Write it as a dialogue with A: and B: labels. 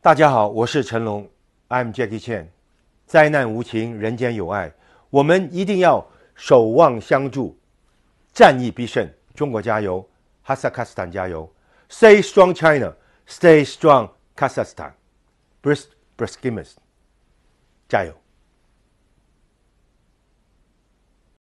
A: 大家好，我是成龙，I'm Jackie Chan。灾难无情，人间有爱，我们一定要守望相助，战役必胜，中国加油，哈萨克斯坦加油，Stay strong China，Stay strong Kazakhstan，Brisk Briskimis，加油！